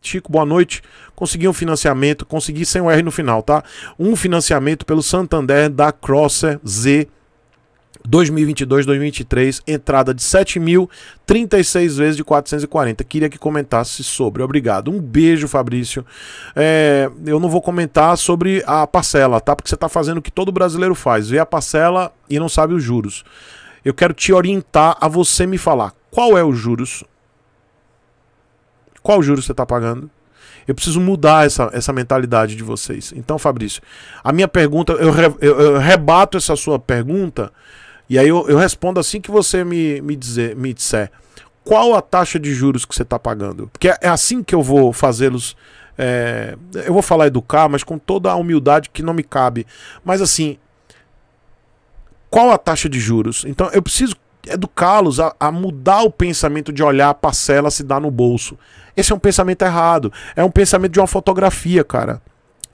Chico, boa noite. Consegui um financiamento, consegui sem o R no final, tá? Um financiamento pelo Santander da Crosser Z 2022-2023, entrada de 7.036 mil, vezes de 440. Queria que comentasse sobre. Obrigado. Um beijo, Fabrício. É, eu não vou comentar sobre a parcela, tá? Porque você está fazendo o que todo brasileiro faz: vê a parcela e não sabe os juros. Eu quero te orientar a você me falar qual é o juros qual juro você está pagando? Eu preciso mudar essa, essa mentalidade de vocês. Então, Fabrício, a minha pergunta, eu, re, eu, eu rebato essa sua pergunta e aí eu, eu respondo assim que você me, me, dizer, me disser qual a taxa de juros que você está pagando. Porque é, é assim que eu vou fazê-los. É, eu vou falar educar, mas com toda a humildade que não me cabe. Mas assim, qual a taxa de juros? Então eu preciso educá-los a, a, mudar o pensamento de olhar a parcela se dá no bolso. Esse é um pensamento errado. É um pensamento de uma fotografia, cara.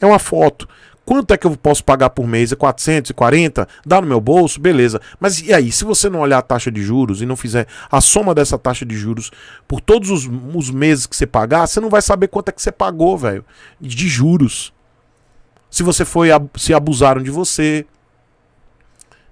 É uma foto. Quanto é que eu posso pagar por mês? É 440? Dá no meu bolso? Beleza. Mas e aí, se você não olhar a taxa de juros e não fizer a soma dessa taxa de juros por todos os, os meses que você pagar, você não vai saber quanto é que você pagou, velho, de juros. Se você foi, se abusaram de você,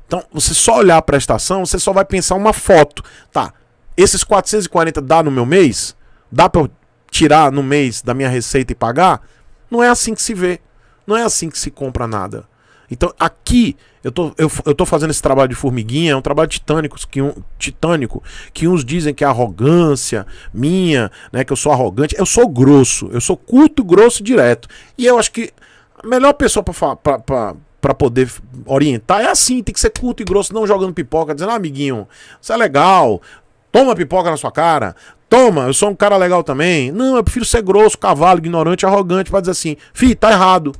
então, você só olhar a prestação, você só vai pensar uma foto. Tá, esses 440 dá no meu mês? Dá para eu tirar no mês da minha receita e pagar? Não é assim que se vê. Não é assim que se compra nada. Então, aqui, eu tô, eu, eu tô fazendo esse trabalho de formiguinha, é um trabalho titânico que, um, titânico, que uns dizem que é arrogância minha, né? Que eu sou arrogante. Eu sou grosso, eu sou curto, grosso direto. E eu acho que a melhor pessoa para para poder orientar. É assim, tem que ser curto e grosso, não jogando pipoca, dizendo, ah, amiguinho, isso é legal, toma pipoca na sua cara, toma, eu sou um cara legal também. Não, eu prefiro ser grosso, cavalo, ignorante, arrogante, pra dizer assim, fi, tá errado.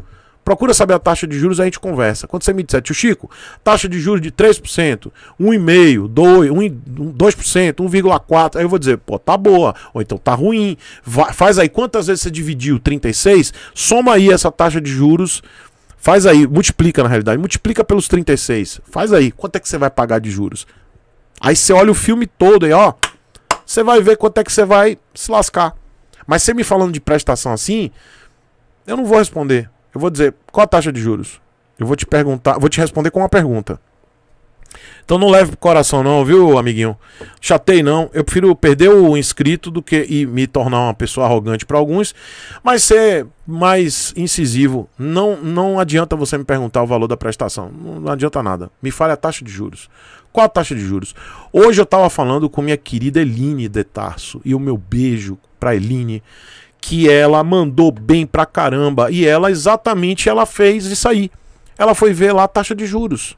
Procura saber a taxa de juros, a gente conversa. Quando você me disser, tio Chico, taxa de juros de 3%, 1,5%, 2%, 2% 1,4%, aí eu vou dizer, pô, tá boa, ou então tá ruim. Vai, faz aí quantas vezes você dividiu 36, soma aí essa taxa de juros Faz aí, multiplica na realidade, multiplica pelos 36. Faz aí, quanto é que você vai pagar de juros? Aí você olha o filme todo e ó, você vai ver quanto é que você vai se lascar. Mas você me falando de prestação assim, eu não vou responder. Eu vou dizer, qual a taxa de juros? Eu vou te perguntar, vou te responder com uma pergunta. Então não leve pro coração não, viu, amiguinho? Chatei não. Eu prefiro perder o inscrito do que e me tornar uma pessoa arrogante para alguns, mas ser mais incisivo. Não não adianta você me perguntar o valor da prestação. Não adianta nada. Me fale a taxa de juros. Qual a taxa de juros? Hoje eu estava falando com minha querida Eline Tarso e o meu beijo para Eline, que ela mandou bem pra caramba e ela exatamente ela fez isso aí. Ela foi ver lá a taxa de juros.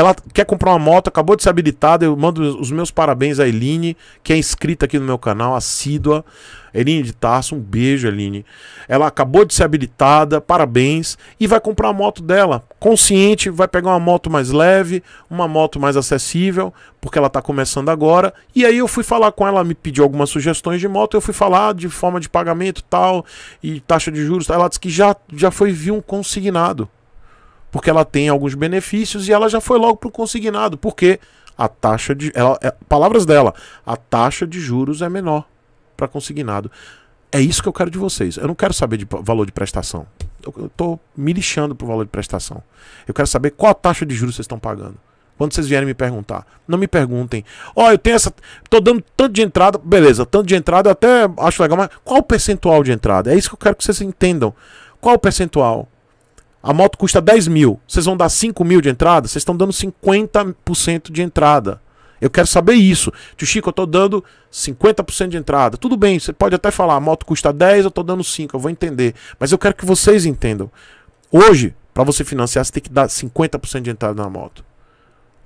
Ela quer comprar uma moto, acabou de ser habilitada. Eu mando os meus parabéns à Eline, que é inscrita aqui no meu canal, assídua. Eline de Tarso, um beijo, Eline. Ela acabou de ser habilitada, parabéns. E vai comprar a moto dela. Consciente, vai pegar uma moto mais leve, uma moto mais acessível, porque ela está começando agora. E aí eu fui falar com ela, me pediu algumas sugestões de moto. Eu fui falar de forma de pagamento tal, e taxa de juros. Ela disse que já, já foi viu um consignado porque ela tem alguns benefícios e ela já foi logo para o consignado, porque a taxa de. Ela, é, palavras dela, a taxa de juros é menor para consignado. É isso que eu quero de vocês. Eu não quero saber de valor de prestação. Eu estou me lixando pro valor de prestação. Eu quero saber qual a taxa de juros vocês estão pagando. Quando vocês vierem me perguntar, não me perguntem. Ó, oh, eu tenho essa. Tô dando tanto de entrada. Beleza, tanto de entrada eu até acho legal, mas qual o percentual de entrada? É isso que eu quero que vocês entendam. Qual o percentual? A moto custa 10 mil. Vocês vão dar 5 mil de entrada? Vocês estão dando 50% de entrada. Eu quero saber isso. Tio Chico, eu estou dando 50% de entrada. Tudo bem, você pode até falar, a moto custa 10, eu estou dando 5, eu vou entender. Mas eu quero que vocês entendam. Hoje, para você financiar, você tem que dar 50% de entrada na moto.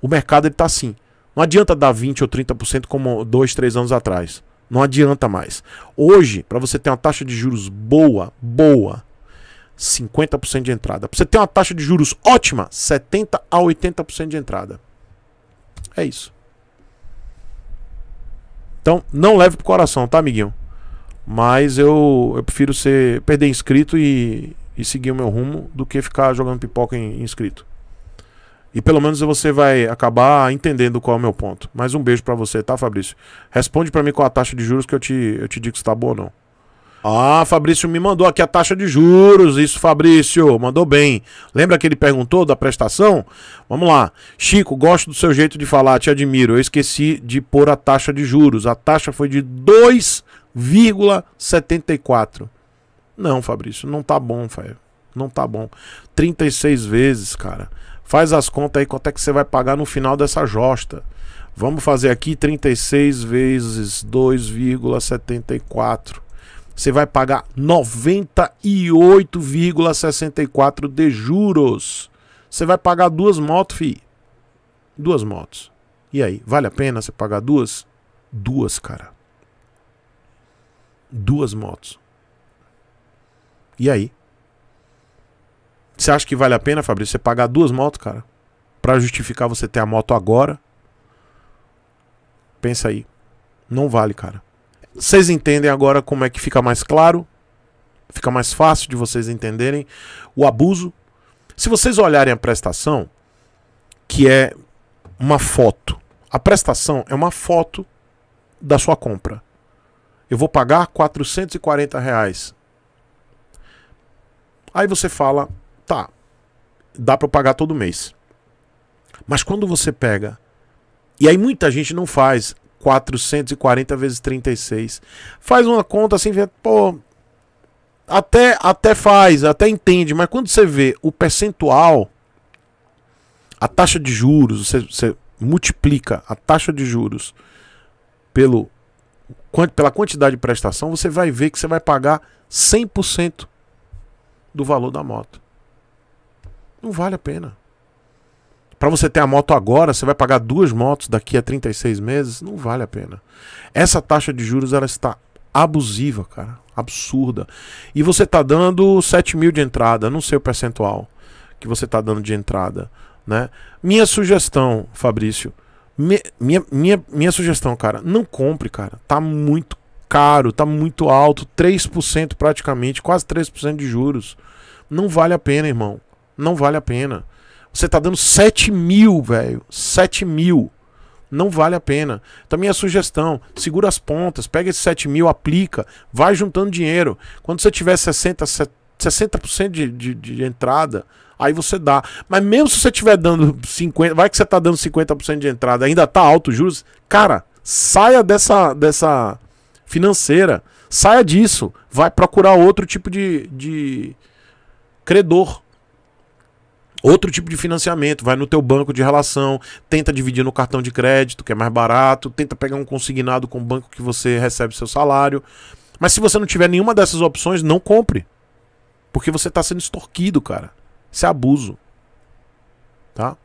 O mercado está assim. Não adianta dar 20 ou 30% como 2, 3 anos atrás. Não adianta mais. Hoje, para você ter uma taxa de juros boa, boa, 50% de entrada. Pra você ter uma taxa de juros ótima, 70 a 80% de entrada. É isso. Então, não leve pro coração, tá, amiguinho? Mas eu, eu prefiro ser perder inscrito e, e seguir o meu rumo do que ficar jogando pipoca em, em inscrito. E pelo menos você vai acabar entendendo qual é o meu ponto. Mais um beijo para você, tá, Fabrício? Responde para mim qual a taxa de juros que eu te, eu te digo se tá boa ou não. Ah, Fabrício me mandou aqui a taxa de juros. Isso, Fabrício, mandou bem. Lembra que ele perguntou da prestação? Vamos lá. Chico, gosto do seu jeito de falar, te admiro. Eu esqueci de pôr a taxa de juros. A taxa foi de 2,74. Não, Fabrício, não tá bom, Fábio. Não tá bom. 36 vezes, cara. Faz as contas aí quanto é que você vai pagar no final dessa josta. Vamos fazer aqui 36 vezes 2,74 você vai pagar 98,64 de juros. Você vai pagar duas motos, fi. Duas motos. E aí, vale a pena você pagar duas? Duas, cara. Duas motos. E aí? Você acha que vale a pena, Fabrício, você pagar duas motos, cara? Para justificar você ter a moto agora? Pensa aí. Não vale, cara. Vocês entendem agora como é que fica mais claro? Fica mais fácil de vocês entenderem o abuso. Se vocês olharem a prestação, que é uma foto. A prestação é uma foto da sua compra. Eu vou pagar 440 reais. Aí você fala, tá, dá para pagar todo mês. Mas quando você pega, e aí muita gente não faz 440 vezes 36. Faz uma conta assim, pô, até, até faz, até entende, mas quando você vê o percentual, a taxa de juros, você, você multiplica a taxa de juros pelo, pela quantidade de prestação, você vai ver que você vai pagar 100% do valor da moto. Não vale a pena para você ter a moto agora, você vai pagar duas motos daqui a 36 meses, não vale a pena. Essa taxa de juros ela está abusiva, cara, absurda. E você está dando 7 mil de entrada, não sei o percentual que você está dando de entrada, né? Minha sugestão, Fabrício, minha, minha, minha sugestão, cara, não compre, cara, tá muito caro, tá muito alto, 3% praticamente, quase 3% de juros. Não vale a pena, irmão. Não vale a pena. Você tá dando 7 mil, velho. 7 mil. Não vale a pena. Também então, minha sugestão: segura as pontas, pega esses 7 mil, aplica, vai juntando dinheiro. Quando você tiver 60, 60% de, de, de entrada, aí você dá. Mas mesmo se você estiver dando 50, vai que você tá dando 50% de entrada, ainda tá alto os juros, cara, saia dessa dessa financeira, saia disso, vai procurar outro tipo de, de credor. Outro tipo de financiamento, vai no teu banco de relação, tenta dividir no cartão de crédito, que é mais barato, tenta pegar um consignado com o banco que você recebe seu salário. Mas se você não tiver nenhuma dessas opções, não compre. Porque você está sendo extorquido, cara. Isso é abuso. Tá?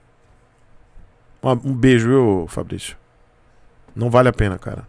Um beijo, viu, Fabrício? Não vale a pena, cara.